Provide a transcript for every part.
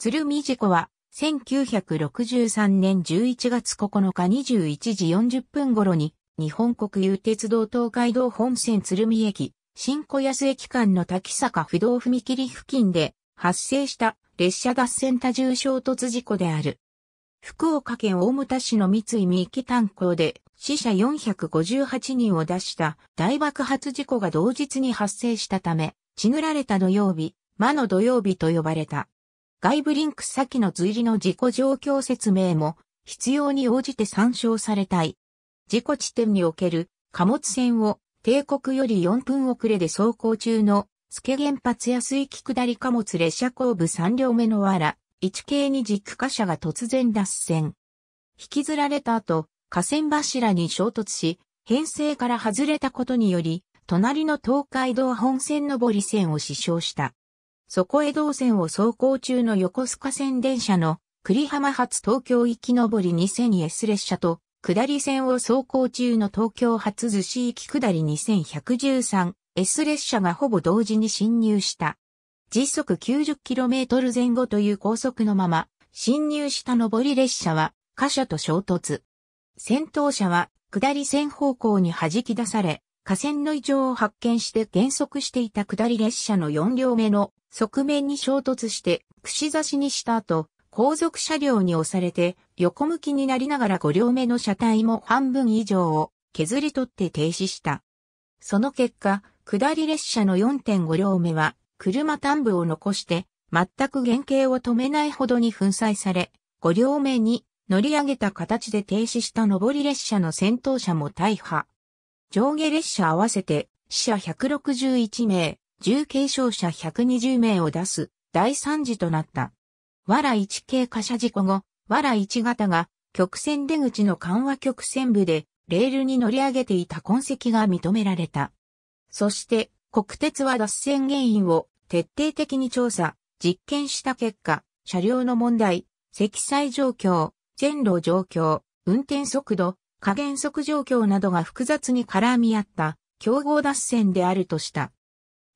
鶴見事故は、1963年11月9日21時40分頃に、日本国有鉄道東海道本線鶴見駅、新小安駅間の滝坂不動踏切付近で発生した列車脱線多重衝突事故である。福岡県大牟田市の三井三木炭鉱で死者458人を出した大爆発事故が同日に発生したため、血塗られた土曜日、魔の土曜日と呼ばれた。外部リンク先の随理の事故状況説明も必要に応じて参照されたい。事故地点における貨物船を帝国より4分遅れで走行中の助原発や水木下り貨物列車後部3両目のわら、1系に軸貨車が突然脱線。引きずられた後、河川柱に衝突し、編成から外れたことにより、隣の東海道本線上り線を死傷した。そこへ道線を走行中の横須賀線電車の栗浜発東京行き上り 2000S 列車と下り線を走行中の東京発寿司行き下り 2113S 列車がほぼ同時に進入した。時速 90km 前後という高速のまま、進入した上り列車は貨車と衝突。先頭車は下り線方向に弾き出され、架線の異常を発見して減速していた下り列車の4両目の側面に衝突して串刺しにした後、後続車両に押されて横向きになりながら5両目の車体も半分以上を削り取って停止した。その結果、下り列車の4.5両目は車端部を残して全く原型を止めないほどに粉砕され、5両目に乗り上げた形で停止した上り列車の先頭車も大破。上下列車合わせて死者161名、重軽傷者120名を出す第三次となった。わら1系貨車事故後、わら1型が曲線出口の緩和曲線部でレールに乗り上げていた痕跡が認められた。そして国鉄は脱線原因を徹底的に調査、実験した結果、車両の問題、積載状況、線路状況、運転速度、加減速状況などが複雑に絡み合った競合脱線であるとした。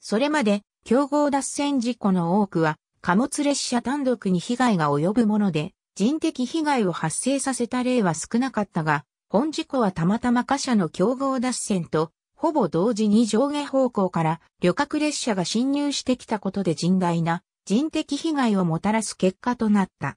それまで競合脱線事故の多くは貨物列車単独に被害が及ぶもので人的被害を発生させた例は少なかったが、本事故はたまたま貨車の競合脱線とほぼ同時に上下方向から旅客列車が侵入してきたことで甚大な人的被害をもたらす結果となった。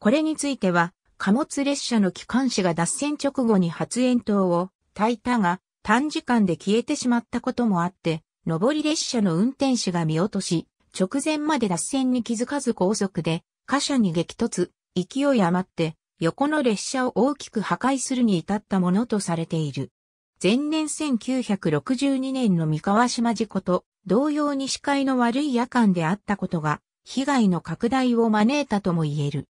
これについては貨物列車の機関士が脱線直後に発煙筒を焚いたが、短時間で消えてしまったこともあって、上り列車の運転士が見落とし、直前まで脱線に気づかず高速で、貨車に激突、勢い余って、横の列車を大きく破壊するに至ったものとされている。前年1962年の三河島事故と同様に視界の悪い夜間であったことが被害の拡大を招いたとも言える。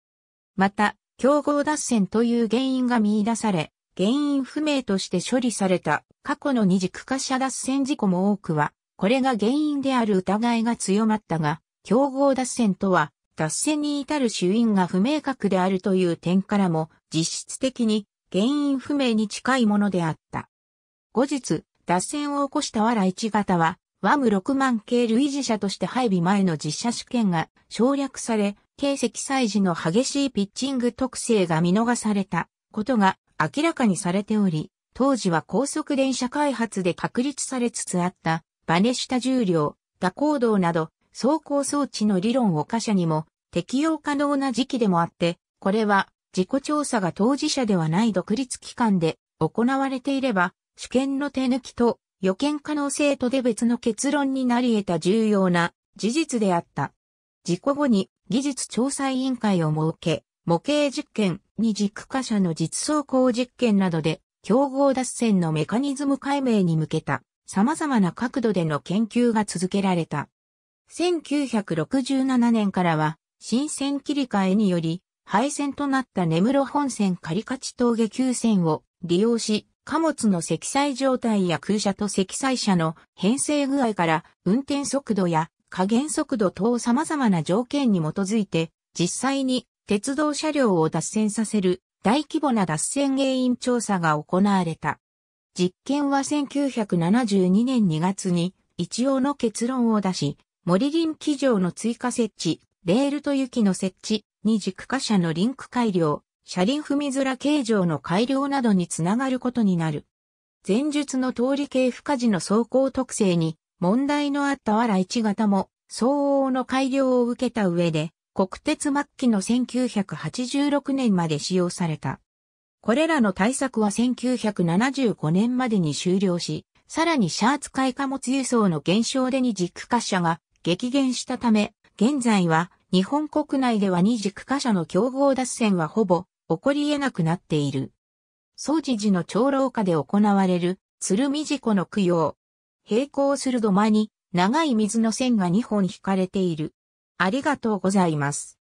また、競合脱線という原因が見出され、原因不明として処理された過去の二軸貨車脱線事故も多くは、これが原因である疑いが強まったが、競合脱線とは、脱線に至る主因が不明確であるという点からも、実質的に原因不明に近いものであった。後日、脱線を起こした藁一型は、ワム6万系類似車として配備前の実車試験が省略され、軽積載時の激しいピッチング特性が見逃されたことが明らかにされており、当時は高速電車開発で確立されつつあったバネ下重量、打行動など走行装置の理論を他者にも適用可能な時期でもあって、これは自己調査が当事者ではない独立機関で行われていれば、主権の手抜きと予見可能性とで別の結論になり得た重要な事実であった。事故後に技術調査委員会を設け、模型実験二軸貨車の実装工実験などで競合脱線のメカニズム解明に向けた様々な角度での研究が続けられた。1967年からは新線切り替えにより廃線となった根室本線仮勝ち峠急線を利用し貨物の積載状態や空車と積載車の編成具合から運転速度や加減速度等様々な条件に基づいて、実際に鉄道車両を脱線させる大規模な脱線原因調査が行われた。実験は1972年2月に一応の結論を出し、森林機場の追加設置、レールと雪の設置、に軸貨車のリンク改良、車輪踏み面ら形状の改良などにつながることになる。前述の通り系不可時の走行特性に問題のあったら1型も相応の改良を受けた上で、国鉄末期の1986年まで使用された。これらの対策は1975年までに終了し、さらにシャーツ海貨物輸送の減少で二軸貨車が激減したため、現在は日本国内では二軸貨車の競合脱線はほぼ起こり得なくなっている。総除時の長老下で行われる鶴見事故の供養、並行する土間に長い水の線が2本引かれている。ありがとうございます。